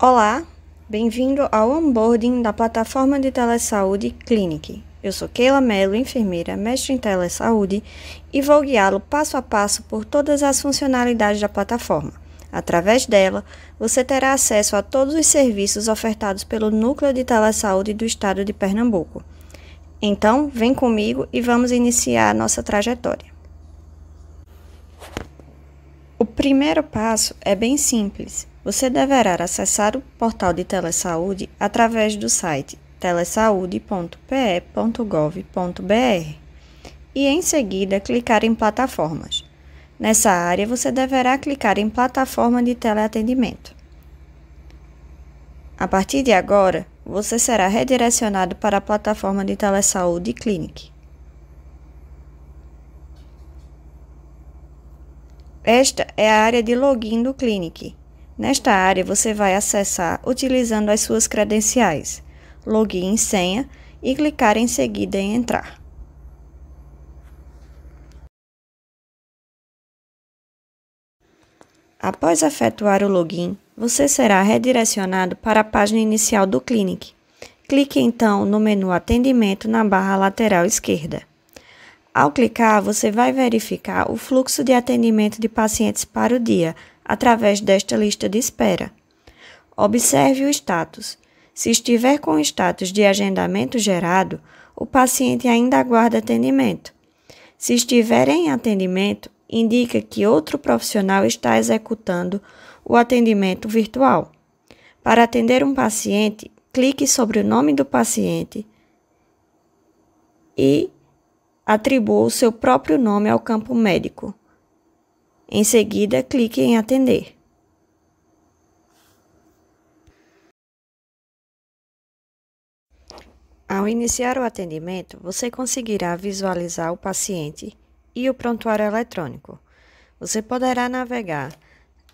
Olá, bem-vindo ao onboarding da plataforma de telesaúde Clinic. Eu sou Keila Mello, enfermeira, mestre em telesaúde, e vou guiá-lo passo a passo por todas as funcionalidades da plataforma. Através dela, você terá acesso a todos os serviços ofertados pelo Núcleo de Telesaúde do Estado de Pernambuco. Então, vem comigo e vamos iniciar a nossa trajetória. O primeiro passo é bem simples. Você deverá acessar o portal de telesaúde através do site telesaude.pe.gov.br e em seguida clicar em plataformas. Nessa área você deverá clicar em plataforma de teleatendimento. A partir de agora, você será redirecionado para a plataforma de telesaúde Clinic. Esta é a área de login do Clinic. Nesta área, você vai acessar utilizando as suas credenciais, login e senha, e clicar em seguida em entrar. Após efetuar o login, você será redirecionado para a página inicial do Clinic. Clique então no menu Atendimento na barra lateral esquerda. Ao clicar, você vai verificar o fluxo de atendimento de pacientes para o dia, através desta lista de espera. Observe o status. Se estiver com o status de agendamento gerado, o paciente ainda aguarda atendimento. Se estiver em atendimento, indica que outro profissional está executando o atendimento virtual. Para atender um paciente, clique sobre o nome do paciente e atribua o seu próprio nome ao campo médico. Em seguida, clique em Atender. Ao iniciar o atendimento, você conseguirá visualizar o paciente e o prontuário eletrônico. Você poderá navegar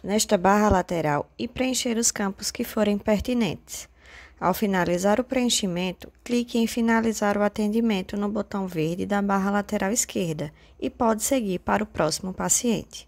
nesta barra lateral e preencher os campos que forem pertinentes. Ao finalizar o preenchimento, clique em Finalizar o atendimento no botão verde da barra lateral esquerda e pode seguir para o próximo paciente.